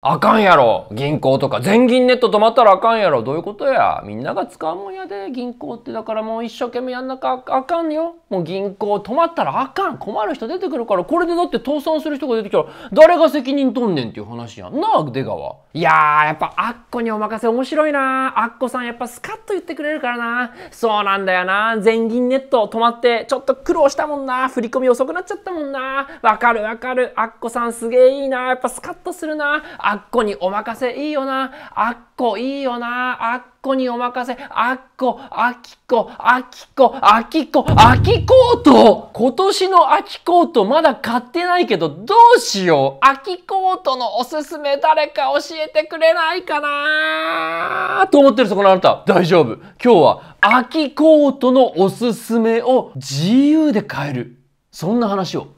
あかんやろ銀行とか全銀ネット止まったらあかんやろどういうことやみんなが使うもんやで銀行ってだからもう一生懸命やんなかあかんよもう銀行止まったらあかん困る人出てくるからこれでだって倒産する人が出てきたら誰が責任取んねんっていう話やんな出川いやーやっぱあっこにお任せ面白いなあっこさんやっぱスカッと言ってくれるからなそうなんだよな全銀ネット止まってちょっと苦労したもんな振り込み遅くなっちゃったもんなわかるわかるあっこさんすげえいいなやっぱスカッとするなあっこにお任せいいよな、あっこいいよな、あっこにお任せ、あっこ、あきこ、あきこ、あきこ、あきコート今年の秋コートまだ買ってないけどどうしよう秋コートのおすすめ誰か教えてくれないかなと思ってるそこのあなた大丈夫今日は秋コートのおすすめを自由で買えるそんな話を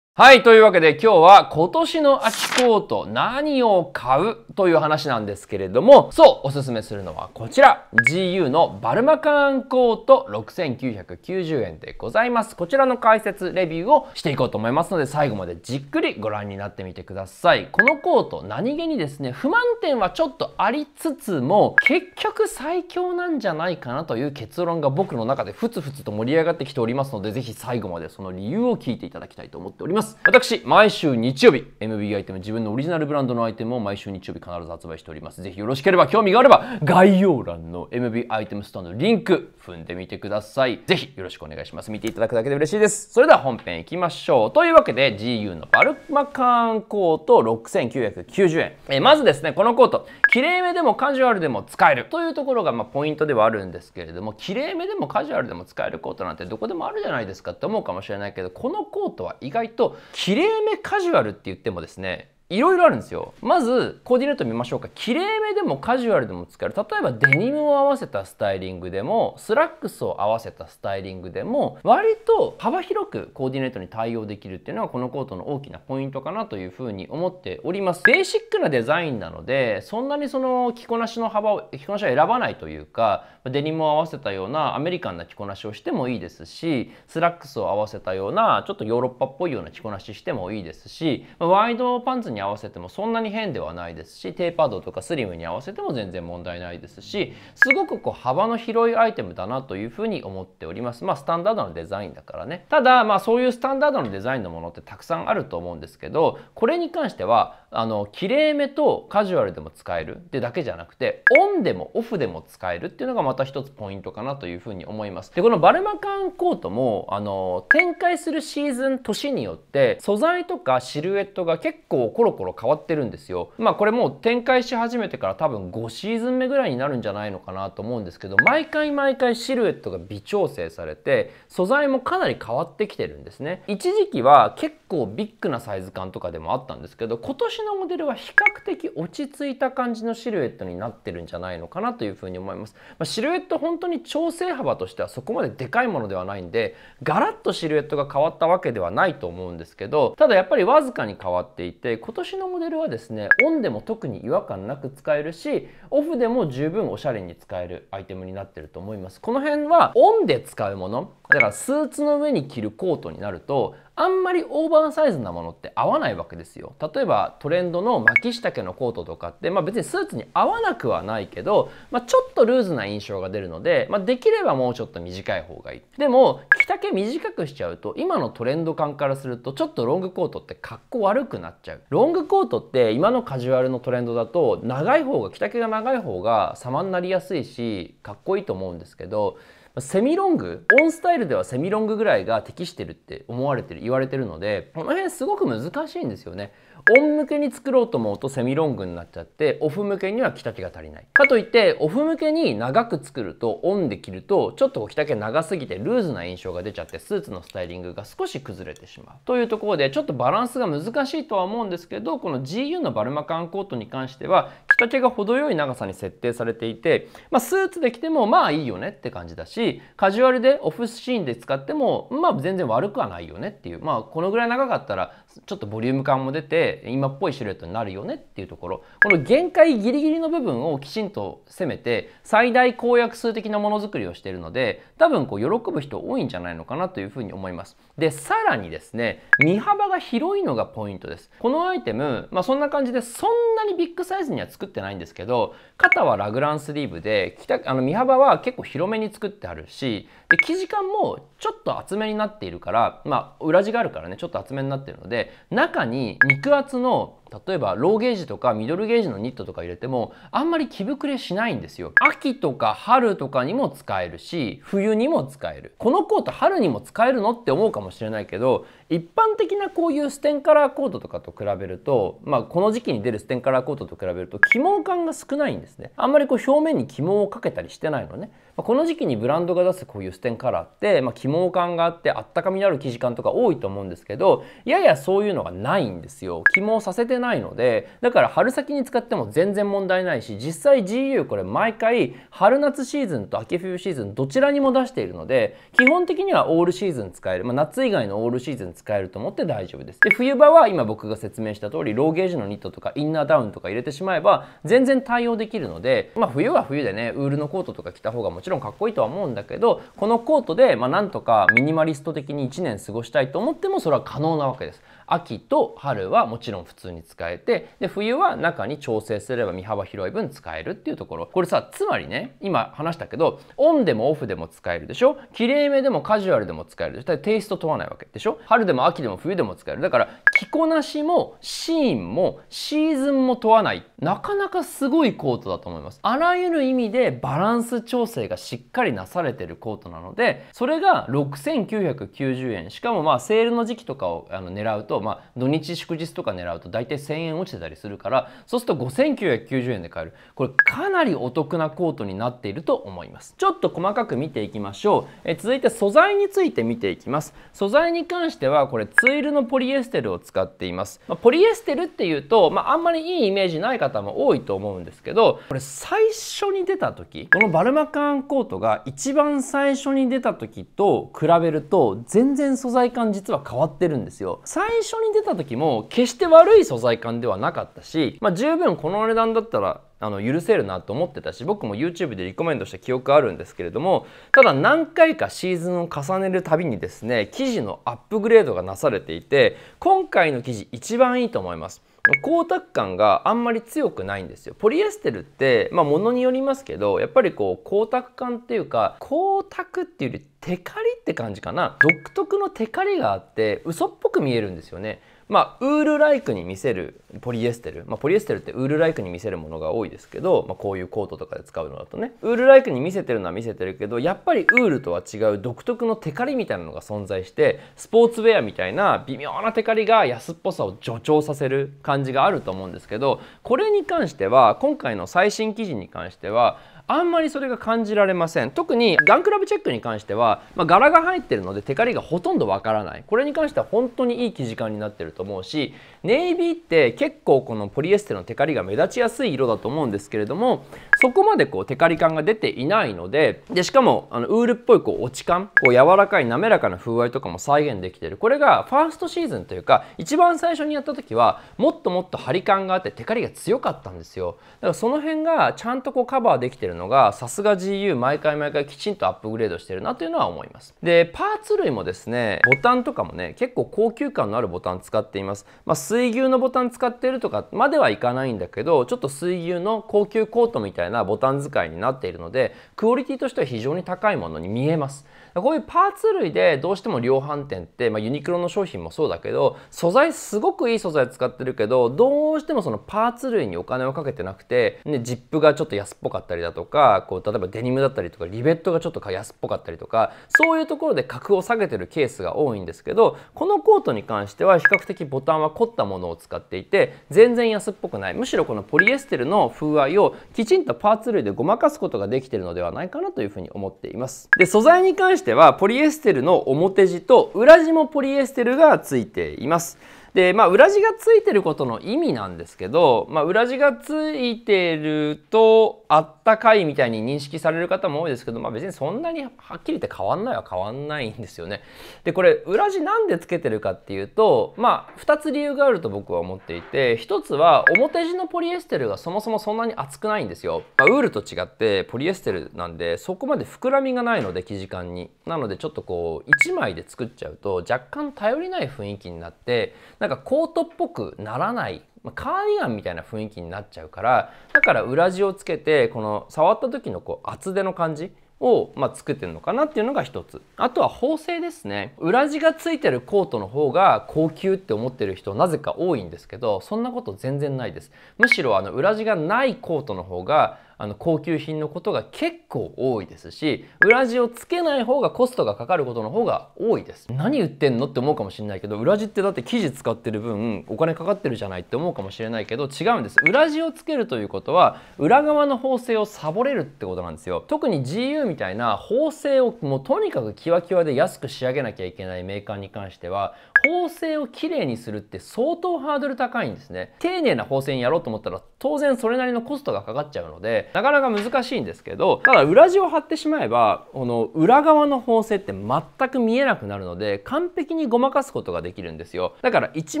はい。というわけで今日は今年の秋コート何を買うという話なんですけれども、そう、おすすめするのはこちら。GU のバルマカーンコート6990円でございます。こちらの解説、レビューをしていこうと思いますので、最後までじっくりご覧になってみてください。このコート何気にですね、不満点はちょっとありつつも、結局最強なんじゃないかなという結論が僕の中でふつふつと盛り上がってきておりますので、ぜひ最後までその理由を聞いていただきたいと思っております。ます私、毎週日曜日、MB アイテム、自分のオリジナルブランドのアイテムを毎週日曜日必ず発売しております。ぜひよろしければ、興味があれば、概要欄の MB アイテムストアのリンク、踏んでみてください。ぜひよろしくお願いします。見ていただくだけで嬉しいです。それでは本編いきましょう。というわけで、GU のバルマカーンコート6990円。えまずですね、このコート、綺麗めでもカジュアルでも使えるというところがまポイントではあるんですけれども綺麗めでもカジュアルでも使えるコートなんてどこでもあるじゃないですかって思うかもしれないけどこのコートは意外と綺麗めカジュアルって言ってもですねいろいろあるんですよまずコーディネート見ましょうかきれいめでもカジュアルでも使える例えばデニムを合わせたスタイリングでもスラックスを合わせたスタイリングでも割と幅広くコーディネートに対応できるっていうのはこのコートの大きなポイントかなというふうに思っておりますベーシックなデザインなのでそんなにその着こなしの幅を着こなし選ばないというかデニムを合わせたようなアメリカンな着こなしをしてもいいですしスラックスを合わせたようなちょっとヨーロッパっぽいような着こなししてもいいですしワイドパンツに合わせてもそんなに変ではないですしテーパードとかスリムに合わせても全然問題ないですしすごくこう幅の広いアイテムだなというふうに思っておりますまあスタンダードのデザインだからねただまあそういうスタンダードのデザインのものってたくさんあると思うんですけどこれに関してはあの綺麗めとカジュアルでも使えるってだけじゃなくてオンでもオフでも使えるっていうのがままた一つポイントかなというふうに思います。でこのバルマカンコートもあの展開するシーズン年によって素材とかシルエットが結構コロコロ変わってるんですよ。まあこれもう展開し始めてから多分5シーズン目ぐらいになるんじゃないのかなと思うんですけど毎回毎回シルエットが微調整されて素材もかなり変わってきてるんですね。一時期は結構ビッグなサイズ感とかでもあったんですけど今年のモデルは比較的落ち着いた感じのシルエットになってるんじゃないのかなというふうに思います。まあシルエット本当に調整幅としてはそこまででかいものではないんでガラッとシルエットが変わったわけではないと思うんですけどただやっぱりわずかに変わっていて今年のモデルはですねオンでも特に違和感なく使えるしオフでも十分おしゃれに使えるアイテムになってると思いますこの辺はオンで使うものだからスーツの上に着るコートになるとあんまりオーバーサイズなものって合わないわけですよ例えばトレンドの巻き下家のコートとかって、まあ、別にスーツに合わなくはないけど、まあ、ちょっとルーズな印象が出るので、まあ、できればもうちょっと短い方がいいでも着丈短くしちゃうと今のトレンド感からするとちょっとロングコートって格好悪くなっちゃうロングコートって今のカジュアルのトレンドだと長い方が着丈が長い方が様になりやすいしかっこいいと思うんですけどセミロングオンスタイルではセミロングぐらいが適してるって思われてる言われてるのでこの辺すごく難しいんですよね。オン向けに作ろうと思うとセミロングになっちゃってオフ向けには着丈が足りないかといってオフ向けに長く作るとオンで着るとちょっと着丈長すぎてルーズな印象が出ちゃってスーツのスタイリングが少し崩れてしまうというところでちょっとバランスが難しいとは思うんですけどこの GU のバルマカンコートに関しては着丈が程よい長さに設定されていて、まあ、スーツで着てもまあいいよねって感じだししカジュアルでオフシーンで使ってもまあ全然悪くはないよねっていうまあこのぐらい長かったらちょっとボリューム感も出て今っぽいシルエットになるよねっていうところこの限界ギリギリの部分をきちんと攻めて最大公約数的なものづくりをしているので多分こう喜ぶ人多いんじゃないのかなというふうに思います。でさらにですね身幅が広いのがポイントです。このアイテム、まあ、そんな感じでそんなにビッグサイズには作ってないんですけど肩はラグランスリーブであの身幅は結構広めに作ってあるしで生地感もちょっと厚めになっているから、まあ、裏地があるからねちょっと厚めになってるので中に肉厚の例えばローゲージとかミドルゲージのニットとか入れてもあんまり着膨れしないんですよ秋とか春とかにも使えるし冬にも使えるこのコート春にも使えるのって思うかもしれないけど一般的なこういうステンカラーコートとかと比べるとまあこの時期に出るステンカラーコートと比べると起毛感が少ないんですねあんまりこう表面に起毛をかけたりしてないのね、まあ、この時期にブランドが出すこういうステンカラーって、まあ、起毛感があってあったかみのある生地感とか多いと思うんですけどややそういうのがないんですよ起毛させてないのでだから春先に使っても全然問題ないし実際 GU これ毎回春夏シーズンと秋冬シーズンどちらにも出しているので基本的にはオールシーズン使える、まあ、夏以外のオールシーズン使えると思って大丈夫ですで冬場は今僕が説明した通りローゲージのニットとかインナーダウンとか入れてしまえば全然対応できるので、まあ、冬は冬でねウールのコートとか着た方がもちろんかっこいいとは思うんだけどこのコートでまあなんとかミニマリスト的に1年過ごしたいと思ってもそれは可能なわけです。秋と春はもちろん普通に使えてで冬は中に調整すれば身幅広い分使えるっていうところこれさつまりね今話したけどオンでもオフでも使えるでしょきれいめでもカジュアルでも使えるでしょテイスト問わないわけでしょ春でも秋でも冬でも使えるだから着こなしもシーンもシーズンも問わないなかなかすごいコートだと思いますあらゆる意味でバランス調整がしっかりなされてるコートなのでそれが6990円しかもまあセールの時期とかをあの狙うとまあ、土日祝日とか狙うと大体1,000円落ちてたりするからそうすると5,990円で買えるこれかなりお得なコートになっていると思いますちょっと細かく見ていきましょうえ続いて素材について見ていきます素材に関してはこれツイルのポリエステルを使っています、まあ、ポリエステルっていうと、まあ、あんまりいいイメージない方も多いと思うんですけどこれ最初に出た時このバルマカンコートが一番最初に出た時と比べると全然素材感実は変わってるんですよ最初初に出た時も決して悪い素材感ではなかったし、まあ、十分この値段だったらあの許せるなと思ってたし僕も YouTube でリコメンドした記憶あるんですけれどもただ何回かシーズンを重ねるたびにですね生地のアップグレードがなされていて今回の記事一番いいと思います。光沢感があんまり強くないんですよポリエステルってまあものによりますけどやっぱりこう光沢感っていうか光沢っていうよりテカリって感じかな独特のテカリがあって嘘っぽく見えるんですよねまあ、ウールライクに見せるポリエステル、まあ、ポリエステルってウールライクに見せるものが多いですけど、まあ、こういうコートとかで使うのだとねウールライクに見せてるのは見せてるけどやっぱりウールとは違う独特のテカリみたいなのが存在してスポーツウェアみたいな微妙なテカリが安っぽさを助長させる感じがあると思うんですけどこれに関しては今回の最新記事に関してはあんまりそれが感じられません特にガンクラブチェックに関しては、まあ、柄が入ってるのでテカリがほとんどわからないこれに関しては本当にいい生地感になってると思うしネイビーって結構このポリエステルのテカリが目立ちやすい色だと思うんですけれどもそこまでこうテカリ感が出ていないのででしかもあのウールっぽいこう落ち感こう柔らかい滑らかな風合いとかも再現できてるこれがファーストシーズンというか一番最初にやった時はもっともっと張り感があってテカリが強かったんですよだからその辺がちゃんとこうカバーできてるるのがさすが GU 毎回毎回きちんとアップグレードしてるなというのは思いますでパーツ類もですねボタンとかもね結構高級感のあるボタン使っていますまあ、水牛のボタン使ってるとかまではいかないんだけどちょっと水牛の高級コートみたいなボタン使いになっているのでクオリティとしては非常に高いものに見えますこういうパーツ類でどうしても量販店って、まあ、ユニクロの商品もそうだけど素材すごくいい素材使ってるけどどうしてもそのパーツ類にお金をかけてなくて、ね、ジップがちょっと安っぽかったりだとかこう例えばデニムだったりとかリベットがちょっと安っぽかったりとかそういうところで格を下げてるケースが多いんですけどこのコートに関しては比較的ボタンは凝ったものを使っていて全然安っぽくないむしろこのポリエステルの風合いをきちんとパーツ類でごまかすことができてるのではないかなというふうに思っています。で素材に関してはポリエステルの表地と裏地もポリエステルがついています。で、まあ、裏地がついてることの意味なんですけど、まあ、裏地がついてるとあったかいみたいに認識される方も多いですけど、まあ、別にそんなにはっきり言って変わんないは変わんないんですよね。でこれ裏地なんでつけてるかっていうと、まあ、2つ理由があると僕は思っていて1つは表地のポリエステルがそもそもそんなに厚くないんですよ。まあ、ウールと違ってポリエステルなんでそこまで膨らみがないので生地感に。なのでちょっとこう1枚で作っちゃうと若干頼りない雰囲気になってなんかコートっぽくならないカーディガンみたいな雰囲気になっちゃうからだから裏地をつけてこの触った時のこう厚手の感じを、ま作ってるのかなっていうのが一つあとは縫製ですね裏地がついてるコートの方が高級って思ってる人なぜか多いんですけどそんなこと全然ないですむしろあの裏地がないコートの方があの高級品のことが結構多いですし裏地をつけない方がコストがかかることの方が多いです何言ってんのって思うかもしれないけど裏地ってだって生地使ってる分お金かかってるじゃないって思うかもしれないけど違うんです裏地をつけるということは裏側の縫製をサボれるってことなんですよ特に GU みたいな縫製をもうとにかくキワキワで安く仕上げなきゃいけないメーカーに関しては縫製をきれいにするって相当ハードル高いんですね丁寧な縫製にやろうと思ったら当然それなりのコストがかかっちゃうのでなかなか難しいんですけどただ裏地を貼ってしまえばこの裏側の縫製って全く見えなくなるので完璧にごまかすことができるんですよだから1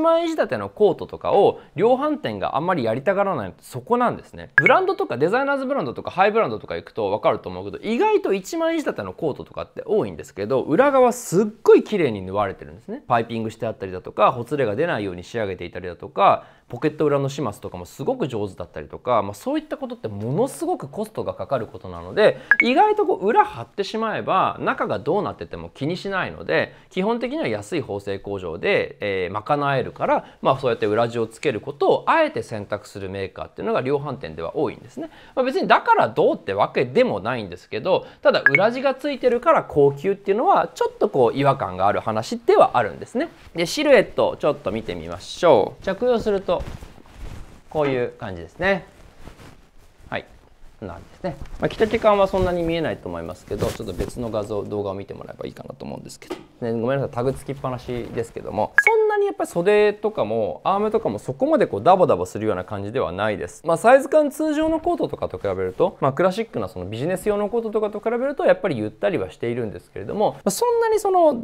万円仕立てのコートとかを量販店があんまりやりたがらないそこなんですねブランドとかデザイナーズブランドとかハイブランドとか行くと分かると思うけど意外と1万円仕立てのコートとかって多いんですけど裏側すっごい綺麗に縫われてるんですねパイピングしてあったりだとかほつれが出ないように仕上げていたりだとかポケット裏の始末とかもすごく上手だったりとか、まあ、そういったことってものすごくコストがかかることなので意外とこう裏張ってしまえば中がどうなってても気にしないので基本的には安い縫製工場で、えー、賄えるから、まあ、そうやって裏地をつけることをあえて選択するメーカーっていうのが量販店では多いんですね。まあ、別にだからどうってわけでもないんですけどただ裏地がついてるから高級っていうのはちょっとこう違和感がある話ではあるんですね。でシルエットちょっと見てみましょう。着用するとこういう感じですね。はい、こんな感じ。ねまあ、着た時間はそんなに見えないと思いますけどちょっと別の画像動画を見てもらえばいいかなと思うんですけど、ね、ごめんなさいタグつきっぱなしですけどもそんなにやっぱり袖とかもアームとかもそこまでこうダボダボするような感じではないです、まあ、サイズ感通常のコートとかと比べると、まあ、クラシックなそのビジネス用のコートとかと比べるとやっぱりゆったりはしているんですけれども、まあ、そんなにその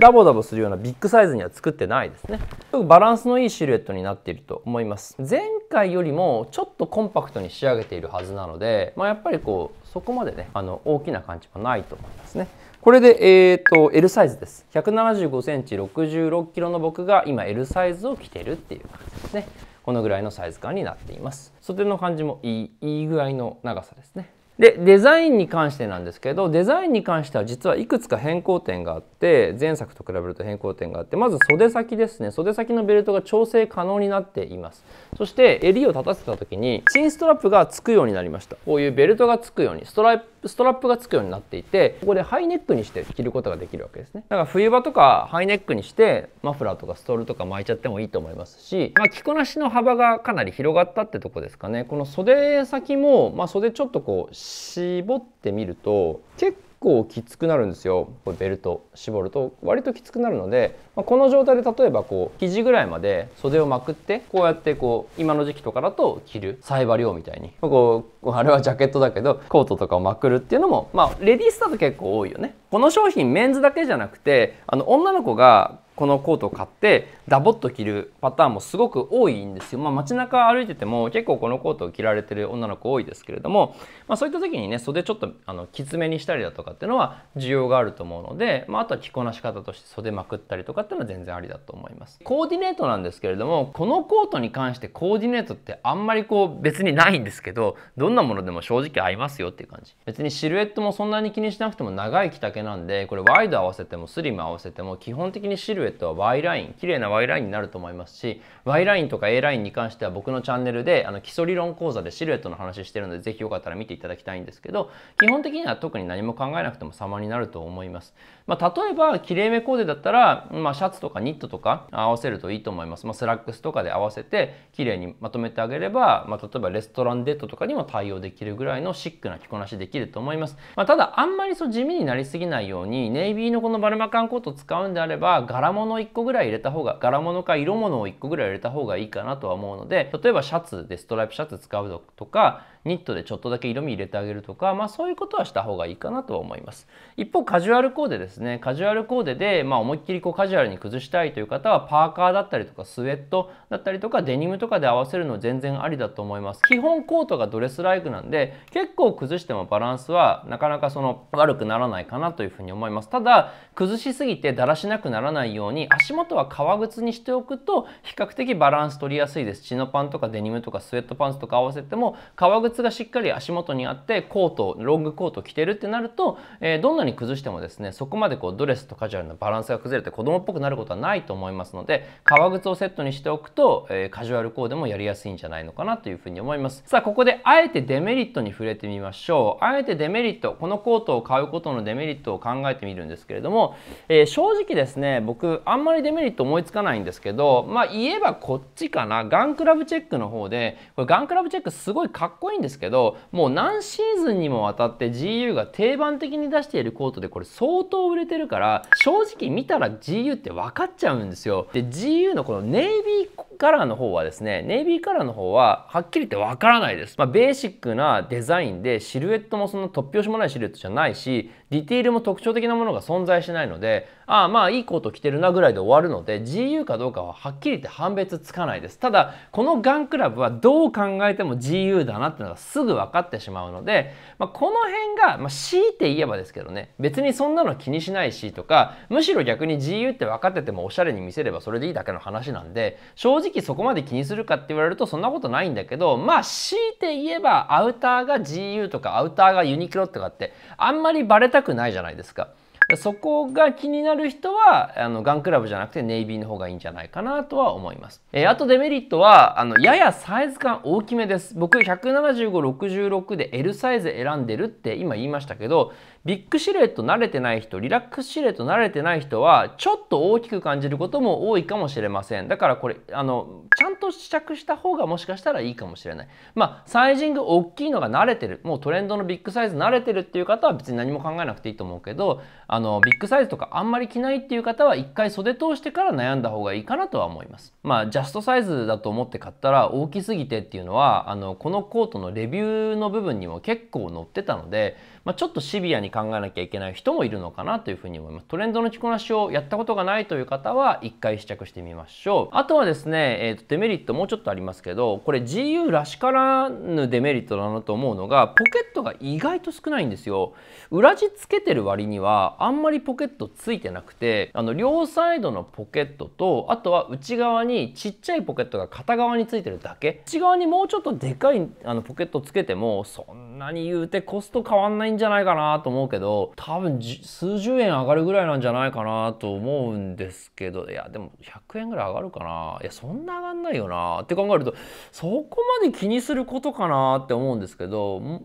ダボダボするようなビッグサイズには作ってないですねバランスのいいシルエットになっていると思います前回よりもちょっとコンパクトに仕上げているはずなので、まあっぱりこうそこまでねあの大きな感じもないと思いますね。これで、えーと、と L サイズです。175センチ66キロの僕が今 L サイズを着てるっていう感じですね。このぐらいのサイズ感になっています。袖の感じもいいいい具合の長さですね。でデザインに関してなんですけどデザインに関しては実はいくつか変更点があって前作と比べると変更点があってまず袖先ですね袖先のベルトが調整可能になっていますそして襟を立たせた時にチンストラップがつくようになりましたこういうベルトがつくようにストライプストラップがつくようになっていてここでハイネックにして着ることができるわけですねだから冬場とかハイネックにしてマフラーとかストールとか巻いちゃってもいいと思いますし、まあ、着こなしの幅がかなり広がったってとこですかねこの袖先も、まあ、袖ちょっとこう絞ってみると結構きつくなるんですよこれベルト絞ると割ときつくなるので、まあ、この状態で例えばこう肘ぐらいまで袖をまくってこうやってこう今の時期とかだと着るサイバリみたいにこう あれはジャケットだけどコートとかをまくるっていうのもまあレディースだと結構多いよねこの商品メンズだけじゃなくてあの女の子がこのコートを買ってダボっと着るパターンもすごく多いんですよ。まあ、街中歩いてても結構このコートを着られてる女の子多いですけれども、まあ、そういった時にね袖ちょっとあのきつめにしたりだとかっていうのは需要があると思うので、まあ、あとは着こなし方として袖まくったりとかっていうのは全然ありだと思います。コーディネートなんですけれどもこのコートに関してコーディネートってあんまりこう別にないんですけどどんなものでも正直合いますよっていう感じ。別にシルエットもそんなに気にしなくても長い着丈なんでこれワイド合わせてもスリム合わせても基本的にシルエットルエットは Y ライン綺麗な Y ラインになると思いますし Y ラインとか A ラインに関しては僕のチャンネルであの基礎理論講座でシルエットの話してるので是非よかったら見ていただきたいんですけど基本的には特に何も考えなくても様になると思いますまあ、例えば、きれいめコーデだったら、まあ、シャツとかニットとか合わせるといいと思います。まあ、スラックスとかで合わせて、きれいにまとめてあげれば、まあ、例えばレストランデッドとかにも対応できるぐらいのシックな着こなしできると思います。まあ、ただ、あんまりそう地味になりすぎないように、ネイビーのこのバルマカンコート使うんであれば、柄物1個ぐらい入れた方が、柄物か色物を1個ぐらい入れた方がいいかなとは思うので、例えばシャツでストライプシャツ使うとか、ニットでちょっとだけ色味入れてあげるとか、まあ、そういうことはした方がいいかなとは思います。一方、カジュアルコーデですですねカジュアルコーデで、まあ、思いっきりこうカジュアルに崩したいという方はパーカーだったりとかスウェットだったりとかデニムとかで合わせるの全然ありだと思います基本コートがドレスライクなんで結構崩してもバランスはなかなかその悪くならないかなというふうに思いますただ崩しすぎてだらしなくならないように足元は革靴にしておくと比較的バランス取りやすいですチノパンとかデニムとかスウェットパンツとか合わせても革靴がしっかり足元にあってコートロングコート着てるってなると、えー、どんなに崩してもですねそこまでまでこうドレスとカジュアルのバランスが崩れて子供っぽくなることはないと思いますので革靴をセットにしておくと、えー、カジュアルコーデもやりやすいんじゃないのかなというふうに思いますさあここであえてデメリットに触れてみましょうあえてデメリットこのコートを買うことのデメリットを考えてみるんですけれども、えー、正直ですね僕あんまりデメリット思いつかないんですけどまあ言えばこっちかなガンクラブチェックの方でこれガンクラブチェックすごいかっこいいんですけどもう何シーズンにもわたって GU が定番的に出しているコートでこれ相当売れてるから正直見たら GU って分かっちゃうんですよで GU のこのネイビーカラーの方はですねネイビーカラーの方ははっきり言って分からないです、まあ、ベーシックなデザインでシルエットもそんな突拍子もないシルエットじゃないしディティールも特徴的なものが存在しないのでああまあいいコート着てるなぐらいで終わるので GU かどうかははっきり言って判別つかないですただこのガンクラブはどう考えても GU だなっていうのがすぐ分かってしまうので、まあ、この辺が、まあ、強いて言えばですけどね別にそんなの気にしないしとかむしろ逆に GU って分かっててもおしゃれに見せればそれでいいだけの話なんで正直そこまで気にするかって言われるとそんなことないんだけどまあ強いて言えばアウターが GU とかアウターがユニクロとかってあんまりバレたくないじゃないですか。そこが気になる人はあのガンクラブじゃなくてネイビーの方がいいんじゃないかなとは思います、えー、あとデメリットはあのややサイズ感大きめです僕17566で L サイズ選んでるって今言いましたけどビッグシルエット慣れてない人リラックスシルエット慣れてない人はちょっと大きく感じることも多いかもしれませんだからこれあのちゃんと試着した方がもしかしたらいいかもしれないまあサイジング大きいのが慣れてるもうトレンドのビッグサイズ慣れてるっていう方は別に何も考えなくていいと思うけどあのビッグサイズとかあんまり着ないっていう方は一回袖通してから悩んだ方がいいかなとは思いますまあジャストサイズだと思って買ったら大きすぎてっていうのはあのこのコートのレビューの部分にも結構載ってたので、まあ、ちょっとシビアに考えなきゃいけない人もいるのかなというふうに思います。トレンドの着こなしをやったことがないという方は一回試着してみましょう。あとはですね、えー、とデメリットもうちょっとありますけど、これ GU らしからぬデメリットだなと思うのが、ポケットが意外と少ないんですよ。裏地つけてる割にはあんまりポケットついてなくて、あの両サイドのポケットと、あとは内側にちっちゃいポケットが片側についてるだけ。内側にもうちょっとでかいあのポケットつけても、そんなに言うてコスト変わんないんじゃないかなと思うけど多分数十円上がるぐらいなんじゃないかなと思うんですけどいやでも100円ぐらい上がるかないやそんな上がんないよなって考えるとそこまで気にすることかなって思うんですけどもう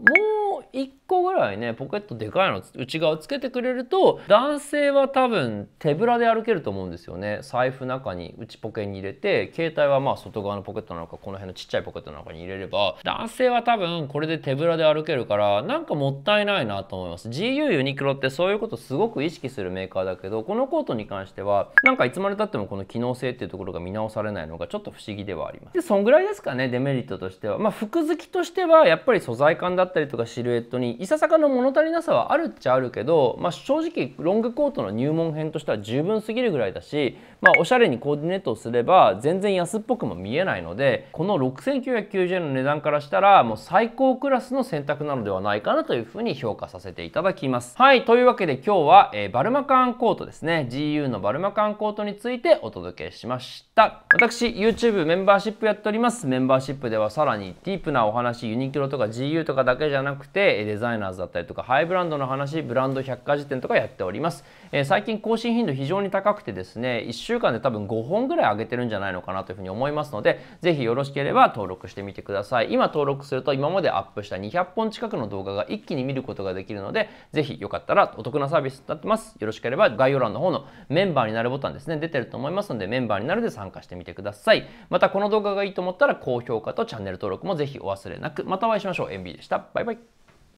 1個ぐらいねポケットでかいの内側つけてくれると男性は多分手ぶらで歩けると思うんですよね財布中に内ポケに入れて携帯はまあ外側のポケットなのかこの辺のちっちゃいポケットの中に入れれば男性は多分これで手ぶらで歩けるからなんかもったいないなと思います GU ユニクロってそういうことすごく意識するメーカーだけどこのコートに関してはなんかいつまでたってもこの機能性っていうところが見直されないのがちょっと不思議ではありますでそんぐらいですかねデメリットとしてはまあ服好きとしてはやっぱり素材感だったりとかシルエットットにいささかの物足りなさはあるっちゃあるけど、まあ、正直ロングコートの入門編としては十分すぎるぐらいだし、まあ、おしゃれにコーディネートをすれば全然安っぽくも見えないのでこの6990円の値段からしたらもう最高クラスの選択なのではないかなというふうに評価させていただきます。はいというわけで今日は、えー、バルマカンコートですね GU のバルマカンコートについてお届けしました私 YouTube メンバーシップやっておりますメンバーシップではさらにディープなお話ユニクロとか GU とかだけじゃなくてデザイナーズだったりとかハイブランドの話ブランド百科事典とかやっております、えー、最近更新頻度非常に高くてですね1週間で多分5本ぐらい上げてるんじゃないのかなというふうに思いますのでぜひよろしければ登録してみてください今登録すると今までアップした200本近くの動画が一気に見ることができるのでぜひよかったらお得なサービスになってますよろしければ概要欄の方のメンバーになるボタンですね出てると思いますのでメンバーになるで参加してみてくださいまたこの動画がいいと思ったら高評価とチャンネル登録もぜひお忘れなくまたお会いしましょう MB でしたバイバイ